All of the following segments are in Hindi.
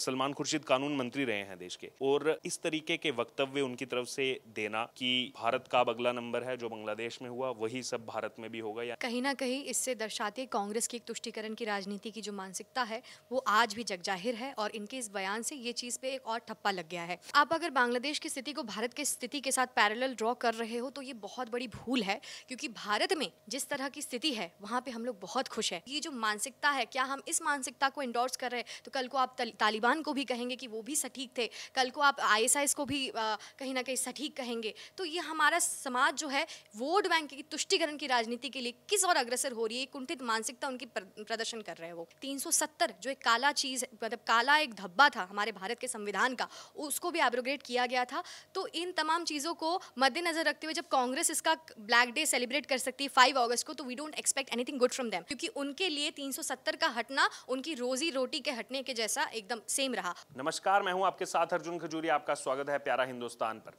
सलमान खुर्शीद कानून मंत्री रहे हैं देश के और इस तरीके के वक्तव्य उनकी तरफ से देना कि भारत का अगला नंबर है जो बांग्लादेश में हुआ वही सब भारत में भी होगा या कहीं ना कहीं इससे दर्शाती है कांग्रेस की तुष्टिकरण की राजनीति की जो मानसिकता है वो आज भी जग जाहिर है और इनके इस बयान से ये चीज़ पे एक और ठप्पा लग गया है आप अगर बांग्लादेश की स्थिति को भारत की स्थिति के साथ पैरल ड्रॉ कर रहे हो तो ये बहुत बड़ी भूल है क्योंकि भारत में जिस तरह की स्थिति है वहाँ पे हम लोग बहुत खुश है ये जो मानसिकता है क्या हम इस मानसिकता को इंडोर्स कर रहे हैं तो कल को आप तालिबान को भी कहेंगे कि वो भी सटीक थे कल को आप आई को भी कहीं ना कहीं सटीक कहेंगे तो ये हमारा समाज जो है वोट बैंक की तुष्टिकरण की राजनीति के लिए किस और अग्रसर हो रही है कुंठित मानसिकता उनकी प्रदर्शन कर रहे हैं वो तीन जो एक काला चीज़ मतलब काला एक धब्बा था हमारे भारत के संविधान का उसको भी एब्रोग्रेट किया गया था तो इन तमाम चीज़ों को मद्देनजर रखते हुए जब कांग्रेस इसका ब्लैक डे सेलिब्रेट कर सकती है फाइव अगस्त को तो we don't expect anything good from them क्योंकि उनके लिए 370 का हटना उनकी रोजी रोटी के हटने के जैसा एकदम सेम रहा नमस्कार मैं हूं आपके साथ अर्जुन खजूरी आपका स्वागत है प्यारा हिंदुस्तान पर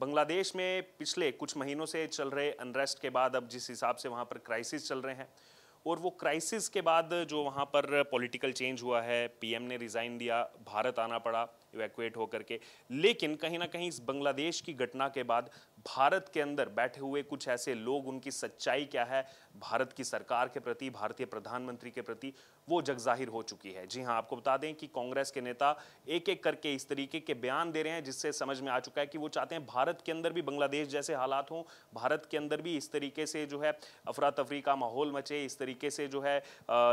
बांग्लादेश में पिछले कुछ महीनों से चल रहे अनरेस्ट के बाद अब जिस हिसाब से वहाँ पर क्राइसिस चल रहे हैं और वो क्राइसिस के बाद जो वहाँ पर पॉलिटिकल चेंज हुआ है पीएम ने रिज़ाइन दिया भारत आना पड़ा इवैक्यूएट होकर के लेकिन कहीं ना कहीं इस बांग्लादेश की घटना के बाद भारत के अंदर बैठे हुए कुछ ऐसे लोग उनकी सच्चाई क्या है भारत की सरकार के प्रति भारतीय प्रधानमंत्री के प्रति वो जग जाहिर हो चुकी है जी हाँ आपको बता दें कि कांग्रेस के नेता एक एक करके इस तरीके के बयान दे रहे हैं जिससे समझ में आ चुका है कि वो चाहते हैं भारत के अंदर भी बांग्लादेश जैसे हालात हों भारत के अंदर भी इस तरीके से जो है अफरा तफरी का माहौल मचे इस तरीके से जो है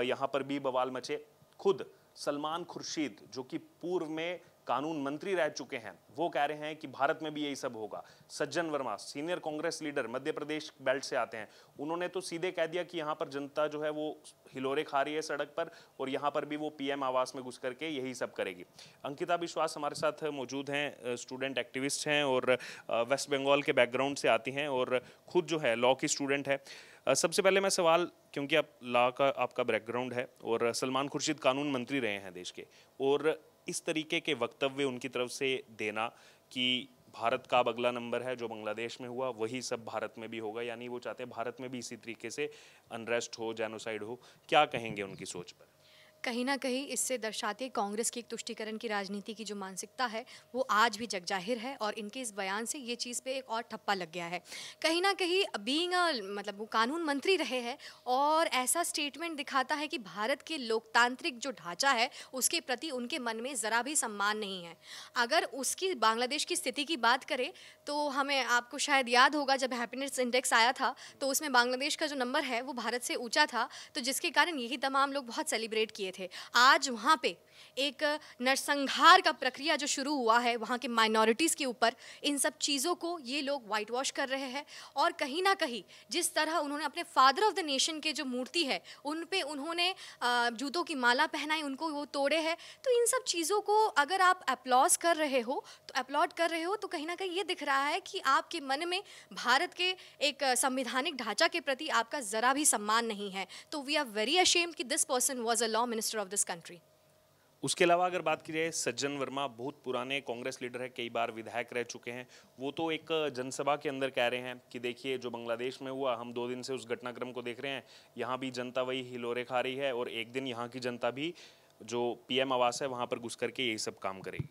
यहाँ पर भी बवाल मचे खुद सलमान खुर्शीद जो कि पूर्व में कानून मंत्री रह चुके हैं वो कह रहे हैं कि भारत में भी यही सब होगा Sajjan Verma senior Congress leader Madhya Pradesh belt से आते हैं उन्होंने तो सीधे कह दिया कि यहाँ पर जनता जो है वो हिलोरे खा रही है सड़क पर और यहाँ पर भी वो पीएम आवास में घुस करके यही सब करेगी अंकिता विश्वास हमारे साथ मौजूद हैं स्टूडेंट एक्टिविस्ट हैं और वेस्ट बंगाल के बैकग्राउंड से आती हैं और खुद जो है लॉ की स्टूडेंट है सबसे पहले मैं सवाल क्योंकि आप लॉ का आपका बैकग्राउंड है और सलमान खुर्शीद कानून मंत्री रहे हैं देश के और इस तरीके के वक्तव्य उनकी तरफ से देना कि भारत का अब अगला नंबर है जो बांग्लादेश में हुआ वही सब भारत में भी होगा यानी वो चाहते हैं भारत में भी इसी तरीके से अनरेस्ट हो जेनोसाइड हो क्या कहेंगे उनकी सोच पर कहीं ना कहीं इससे दर्शाती है कांग्रेस की एक तुष्टिकरण की राजनीति की जो मानसिकता है वो आज भी जग जाहिर है और इनके इस बयान से ये चीज़ पे एक और ठप्पा लग गया है कहीं ना कहीं बींग मतलब वो कानून मंत्री रहे हैं और ऐसा स्टेटमेंट दिखाता है कि भारत के लोकतांत्रिक जो ढांचा है उसके प्रति उनके मन में ज़रा भी सम्मान नहीं है अगर उसकी बांग्लादेश की स्थिति की बात करें तो हमें आपको शायद याद होगा जब हैप्पीनेस इंडेक्स आया था तो उसमें बांग्लादेश का जो नंबर है वो भारत से ऊँचा था तो जिसके कारण यही तमाम लोग बहुत सेलिब्रेट किए थे आज वहाँ पे एक नरसंहार का प्रक्रिया जो शुरू हुआ है वहाँ के माइनॉरिटीज़ के ऊपर इन सब चीज़ों को ये लोग वाइट वॉश कर रहे हैं और कहीं ना कहीं जिस तरह उन्होंने अपने फादर ऑफ द नेशन के जो मूर्ति है उन पे उन्होंने जूतों की माला पहनाई उनको वो तोड़े हैं तो इन सब चीज़ों को अगर आप अप्लॉज कर रहे हो तो अप्लॉड कर रहे हो तो कहीं ना कहीं ये दिख रहा है कि आपके मन में भारत के एक संविधानिक ढांचा के प्रति आपका ज़रा भी सम्मान नहीं है तो वी आर वेरी अशेम कि this person was a law minister minister of this country उसके अलावा अगर बात की जाए सज्जन वर्मा बहुत पुराने कांग्रेस लीडर है कई बार विधायक रह चुके हैं वो तो एक जनसभा के अंदर कह रहे हैं कि देखिए जो बांग्लादेश में हुआ हम दो दिन से उस घटनाक्रम को देख रहे हैं यहाँ भी जनता वही हिलोरे खा रही है और एक दिन यहाँ की जनता भी जो पीएम आवास है वहाँ पर घुस करके यही सब काम करेगी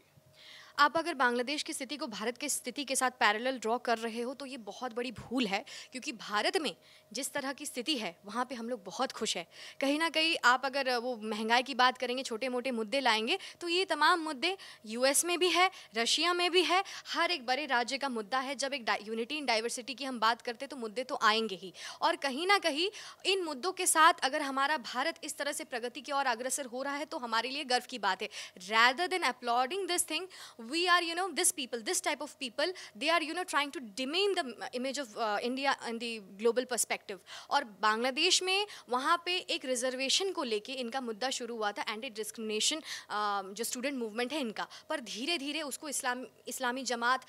आप अगर बांग्लादेश की स्थिति को भारत की स्थिति के साथ पैरेलल ड्रॉ कर रहे हो तो ये बहुत बड़ी भूल है क्योंकि भारत में जिस तरह की स्थिति है वहाँ पे हम लोग बहुत खुश है कहीं ना कहीं आप अगर वो महंगाई की बात करेंगे छोटे मोटे मुद्दे लाएंगे तो ये तमाम मुद्दे यूएस में भी है रशिया में भी है हर एक बड़े राज्य का मुद्दा है जब एक यूनिटी इन डाइवर्सिटी की हम बात करते तो मुद्दे तो आएंगे ही और कहीं ना कहीं इन मुद्दों के साथ अगर हमारा भारत इस तरह से प्रगति की ओर अग्रसर हो रहा है तो हमारे लिए गर्व की बात है rather than uploading this thing we are, you know, this people, this type of people, they are, you know, trying to demean the uh, image of uh, India in the global perspective. और बांग्लादेश में वहाँ पे एक रिजर्वेशन को लेके इनका मुद्दा शुरू हुआ था एंटी डिस्क्रिमिनेशन uh, जो स्टूडेंट मूवमेंट है इनका पर धीरे धीरे उसको इस्लाम Islami Jamaat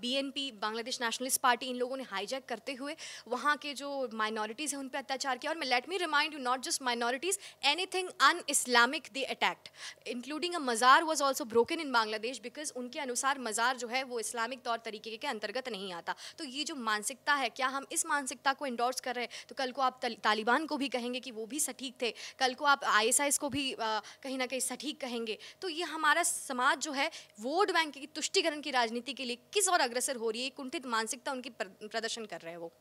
BNP uh, Bangladesh Nationalist Party इन लोगों ने हाईजैक करते हुए वहाँ के जो माइनॉरिटीज़ हैं उन पर अत्याचार किया और मैं let me remind you not just minorities anything un Islamic they attacked including a मज़ार was also broken in Bangladesh because हाफिज उनके अनुसार मज़ार जो है वो इस्लामिक तौर तरीके के अंतर्गत नहीं आता तो ये जो मानसिकता है क्या हम इस मानसिकता को इंडोर्स कर रहे हैं तो कल को आप तालिबान को भी कहेंगे कि वो भी सटीक थे कल को आप आई को भी कहीं ना कहीं सटीक कहेंगे तो ये हमारा समाज जो है वोट बैंक की तुष्टिकरण की राजनीति के लिए किस और अग्रसर हो रही है कुंठित मानसिकता उनकी प्रदर्शन कर रहे हैं वो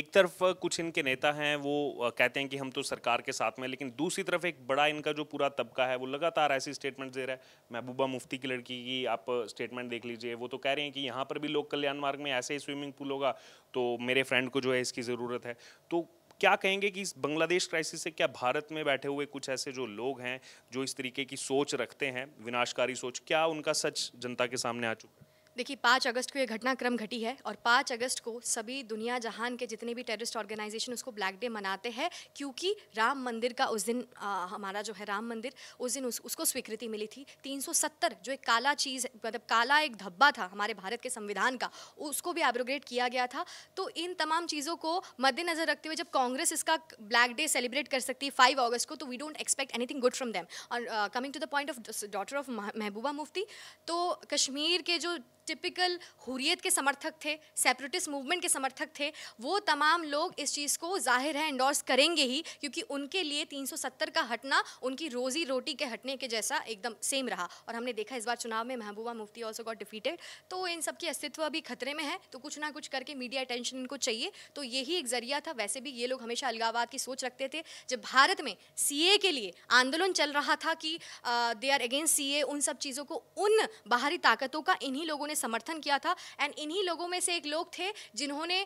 एक तरफ कुछ इनके नेता हैं वो कहते हैं कि हम तो सरकार के साथ में लेकिन दूसरी तरफ एक बड़ा इनका जो पूरा तबका है वो लगातार ऐसी स्टेटमेंट दे रहा है महबूबा मुफ्ती की लड़की की आप स्टेटमेंट देख लीजिए वो तो कह रहे हैं कि यहाँ पर भी लोक कल्याण मार्ग में ऐसे ही स्विमिंग पूल होगा तो मेरे फ्रेंड को जो है इसकी ज़रूरत है तो क्या कहेंगे कि इस बांग्लादेश क्राइसिस से क्या भारत में बैठे हुए कुछ ऐसे जो लोग हैं जो इस तरीके की सोच रखते हैं विनाशकारी सोच क्या उनका सच जनता के सामने आ चुका है देखिए पाँच अगस्त को यह घटनाक्रम घटी है और पाँच अगस्त को सभी दुनिया जहान के जितने भी टेररिस्ट ऑर्गेनाइजेशन उसको ब्लैक डे मनाते हैं क्योंकि राम मंदिर का उस दिन आ, हमारा जो है राम मंदिर उस दिन उस, उसको स्वीकृति मिली थी 370 जो एक काला चीज़ मतलब काला एक धब्बा था हमारे भारत के संविधान का उसको भी एब्रोग्रेट किया गया था तो इन तमाम चीज़ों को मद्देनज़र रखते हुए जब कांग्रेस इसका ब्लैक डे सेलिब्रेट कर सकती है फाइव अगस्त को तो we don't expect anything good from them और coming to the point of daughter of Mehbooba Mufti तो कश्मीर के जो टिपिकल हुरियत के समर्थक थे सेपरेटिस्ट मूवमेंट के समर्थक थे वो तमाम लोग इस चीज़ को जाहिर है इंडोर्स करेंगे ही क्योंकि उनके लिए 370 का हटना उनकी रोज़ी रोटी के हटने के जैसा एकदम सेम रहा और हमने देखा इस बार चुनाव में Mehbooba Mufti also got defeated तो इन सबके अस्तित्व अभी खतरे में है तो कुछ ना कुछ करके मीडिया अटेंशन इनको चाहिए तो यही एक जरिया था वैसे भी ये लोग हमेशा अलगावाद की सोच रखते थे जब भारत में सी के लिए आंदोलन चल रहा था कि दे आर अगेंस्ट सी उन सब चीज़ों को उन बाहरी ताकतों का इन्हीं लोगों ने ने समर्थन किया था एंड इन्हीं लोगों में से एक लोग थे जिन्होंने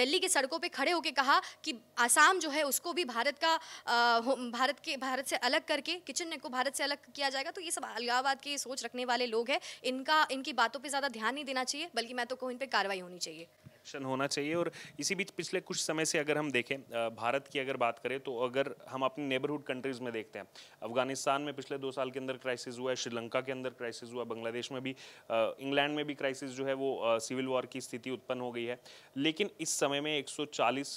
दिल्ली के सड़कों पर खड़े होकर कहा कि आसाम जो है उसको भी भारत का भारत के भारत से अलग करके किचन ने को भारत से अलग किया जाएगा तो ये सब अलगाबाद के सोच रखने वाले लोग हैं इनका इनकी बातों पर ज़्यादा ध्यान नहीं देना चाहिए बल्कि मैं तो कहूँ इन पर कार्रवाई होनी चाहिए एक्शन होना चाहिए और इसी बीच पिछले कुछ समय से अगर हम देखें भारत की अगर बात करें तो अगर हम अपनी नेबरहुड कंट्रीज़ में देखते हैं अफगानिस्तान में पिछले दो साल के अंदर क्राइसिस हुआ है श्रीलंका के अंदर क्राइसिस हुआ बांग्लादेश में भी इंग्लैंड में भी क्राइसिस जो है वो सिविल वॉर की स्थिति उत्पन्न हो गई है लेकिन इस समय में एक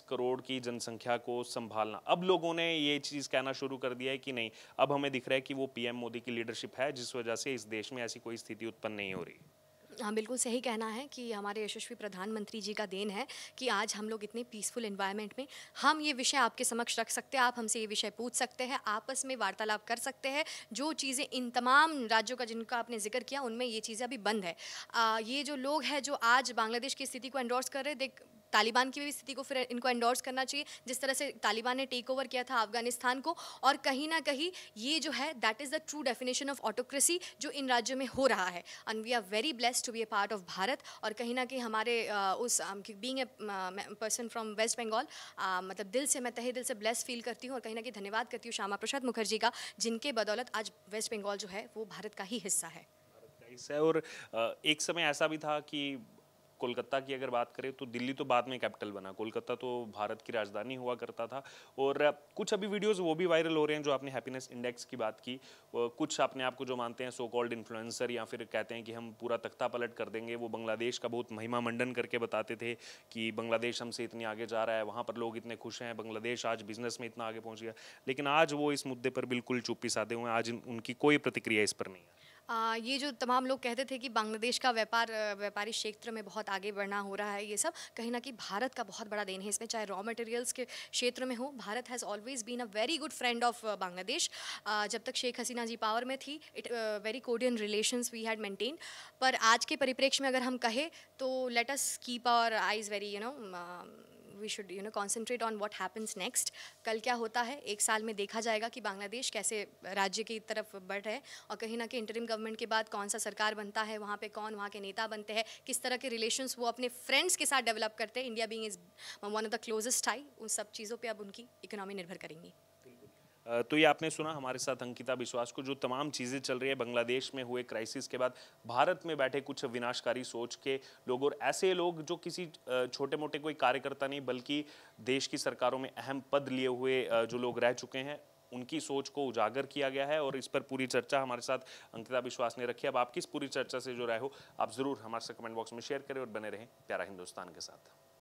करोड़ की जनसंख्या को संभालना अब लोगों ने ये चीज़ कहना शुरू कर दिया है कि नहीं अब हमें दिख रहा है कि वो पीएम मोदी की लीडरशिप है जिस वजह से इस देश में ऐसी कोई स्थिति उत्पन्न नहीं हो रही हाँ बिल्कुल सही कहना है कि हमारे यशस्वी प्रधानमंत्री जी का देन है कि आज हम लोग इतने पीसफुल इन्वायरमेंट में हम ये विषय आपके समक्ष रख सकते हैं आप हमसे ये विषय पूछ सकते हैं आपस में वार्तालाप कर सकते हैं जो चीज़ें इन तमाम राज्यों का जिनका आपने जिक्र किया उनमें ये चीज़ें अभी बंद है आ, ये जो लोग हैं जो आज बांग्लादेश की स्थिति को एंडोर्स कर रहे हैं तालिबान की भी स्थिति को फिर इनको एंडोर्स करना चाहिए जिस तरह से तालिबान ने टेक ओवर किया था अफगानिस्तान को और कहीं ना कहीं ये जो है that is the true definition of autocracy जो इन राज्यों में हो रहा है and we are very blessed to be a part of Bharat और कहीं ना कहीं हमारे उस being a person from West Bengal मतलब दिल से मैं तहे दिल से ब्लेस फील करती हूँ और कहीं ना कहीं धन्यवाद करती हूँ श्यामा प्रसाद मुखर्जी का जिनके बदौलत आज वेस्ट बंगाल जो है वो भारत का ही हिस्सा है और एक समय ऐसा भी था कि कोलकाता की अगर बात करें तो दिल्ली तो बाद में कैपिटल बना कोलकाता तो भारत की राजधानी हुआ करता था और कुछ अभी वीडियोज़ वो भी वायरल हो रहे हैं जो आपने हैप्पीनेस इंडेक्स की बात की कुछ अपने आप को जो मानते हैं सो कॉल्ड इन्फ्लुएंसर या फिर कहते हैं कि हम पूरा तख्ता पलट कर देंगे वो बांग्लादेश का बहुत महिमा मंडन करके बताते थे कि बांग्लादेश हमसे इतने आगे जा रहा है वहाँ पर लोग इतने खुश हैं बांग्लादेश आज बिजनेस में इतना आगे पहुँच गया लेकिन आज वो इस मुद्दे पर बिल्कुल चुप्पी साधे हुए हैं आज उनकी कोई प्रतिक्रिया इस पर नहीं है आ, ये जो तमाम लोग कहते थे कि बांग्लादेश का व्यापार व्यापारिक क्षेत्र में बहुत आगे बढ़ना हो रहा है ये सब कहीं ना कहीं भारत का बहुत बड़ा देन है इसमें चाहे रॉ मटेरियल्स के क्षेत्र में हो Bharat has always been a very good friend of Bangladesh जब तक शेख हसीना जी पावर में थी it very cordial relation we had maintain पर आज के परिप्रेक्ष्य में अगर हम कहें तो let's keep our eyes very you know we should you know concentrate on what happens next कल क्या होता है एक साल में देखा जाएगा कि बांग्लादेश कैसे राज्य की तरफ बढ़ रहे और कहीं ना कहीं इंटरिम गवर्नमेंट के बाद कौन सा सरकार बनता है वहाँ पे कौन वहाँ के नेता बनते हैं किस तरह के रिलेशन्स वो अपने फ्रेंड्स के साथ डेवलप करते हैं India being is one of the closest हाई उन सब चीज़ों पर अब उनकी इकोनॉमी निर्भर करेंगी तो ये आपने सुना हमारे साथ अंकिता विश्वास को जो तमाम चीज़ें चल रही है बांग्लादेश में हुए क्राइसिस के बाद भारत में बैठे कुछ विनाशकारी सोच के लोग और ऐसे लोग जो किसी छोटे मोटे कोई कार्यकर्ता नहीं बल्कि देश की सरकारों में अहम पद लिए हुए जो लोग रह चुके हैं उनकी सोच को उजागर किया गया है और इस पर पूरी चर्चा हमारे साथ अंकिता विश्वास ने रखी अब आपकी इस पूरी चर्चा से जो रहे हो आप ज़रूर हमारे साथ कमेंट बॉक्स में शेयर करें और बने रहें प्यारा हिंदुस्तान के साथ